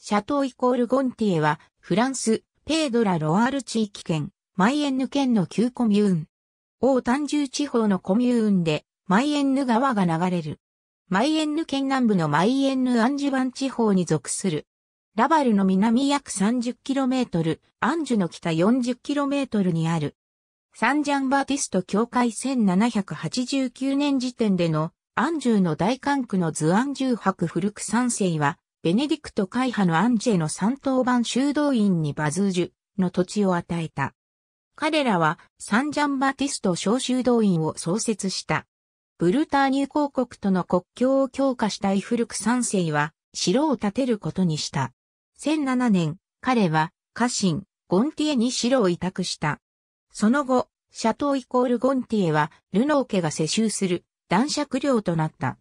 シャトーイコールゴンティエは、フランス、ペードラ・ロワール地域圏、マイエンヌ県の旧コミューン。ンジ中地方のコミューンで、マイエンヌ川が流れる。マイエンヌ県南部のマイエンヌ・アンジュバン地方に属する。ラバルの南約 30km、アンジュの北 40km にある。サンジャンバーティスト教会1789年時点でのアンジュの大管区のズアンジュー博古く三世はベネディクト会派のアンジェの三等版修道院にバズージュの土地を与えた。彼らはサンジャンバティスト小修道院を創設した。ブルターニュ公国との国境を強化したイフルク三世は城を建てることにした。1007年、彼は家臣、ゴンティエに城を委託した。その後、シャトーイコールゴンティエはルノー家が世襲する男爵領となった。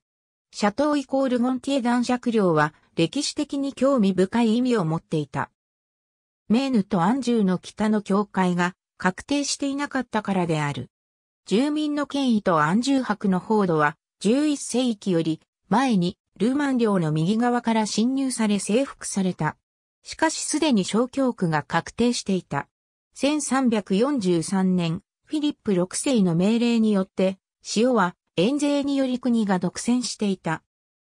シャトーイコールゴンティエ男爵領は歴史的に興味深い意味を持っていた。メーヌとアンジューの北の境界が確定していなかったからである。住民の権威とアンジュー博の報道は11世紀より前にルーマン領の右側から侵入され征服された。しかしすでに小教区が確定していた。1343年、フィリップ6世の命令によって、塩は遠税により国が独占していた。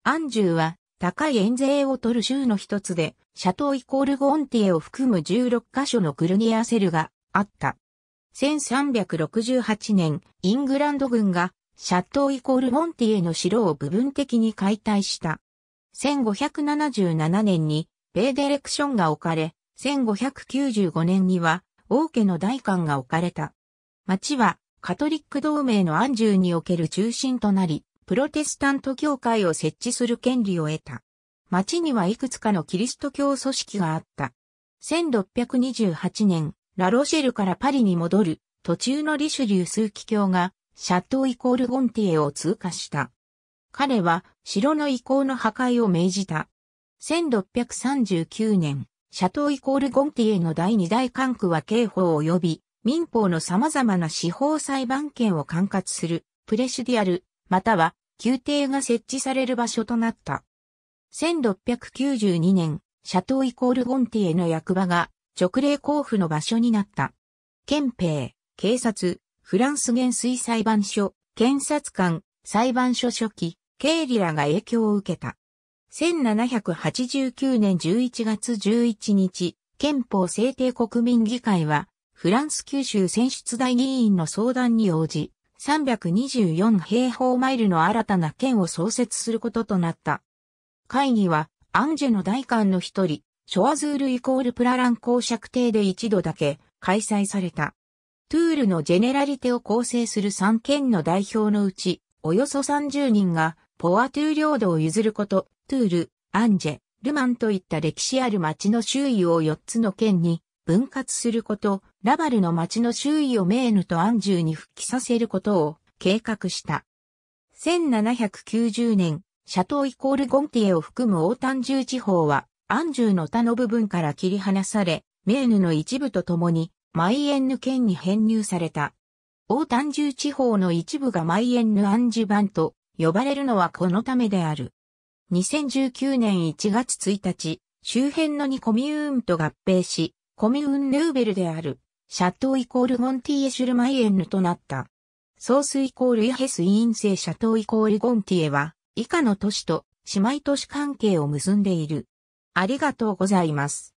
アンジューは高い円税を取る州の一つで、シャトーイコールゴンティエを含む16カ所のクルニアセルがあった。1368年、イングランド軍がシャトーイコールゴンティエの城を部分的に解体した。1577年に米ディレクションが置かれ、1595年には王家の大官が置かれた。町はカトリック同盟の安住における中心となり、プロテスタント教会を設置する権利を得た。町にはいくつかのキリスト教組織があった。1628年、ラロシェルからパリに戻る途中のリシュリュー数奇教がシャトーイコールゴンティエを通過した。彼は城の遺構の破壊を命じた。1639年、シャトーイコールゴンティエの第二大管区は刑法及び民法の様々な司法裁判権を管轄するプレシュディアルまたは宮廷が設置される場所となった。1692年、シャトーイコールゴンティへの役場が直令交付の場所になった。憲兵、警察、フランス元帥裁判所、検察官、裁判所初期、経理らが影響を受けた。1789年11月11日、憲法制定国民議会は、フランス九州選出大議員の相談に応じ、324平方マイルの新たな県を創設することとなった。会議は、アンジェの大官の一人、ショアズールイコールプララン公爵邸で一度だけ開催された。トゥールのジェネラリテを構成する3県の代表のうち、およそ30人が、ポアトゥー領土を譲ること、トゥール、アンジェ、ルマンといった歴史ある町の周囲を4つの県に分割すること、ラバルの町の周囲をメーヌとアンジューに復帰させることを計画した。1790年、シャトーイコールゴンティエを含むオータンジュー地方は、アンジューの他の部分から切り離され、メーヌの一部と共に、マイエンヌ県に編入された。オータンジュー地方の一部がマイエンヌアンジュバンと呼ばれるのはこのためである。2019年1月1日、周辺の2コミューンと合併し、コミューンヌーベルである。シャトーイコールゴンティエ・シュルマイエンヌとなった。ソースイコールイヘス・インセ・シャトーイコールゴンティエは、以下の都市と姉妹都市関係を結んでいる。ありがとうございます。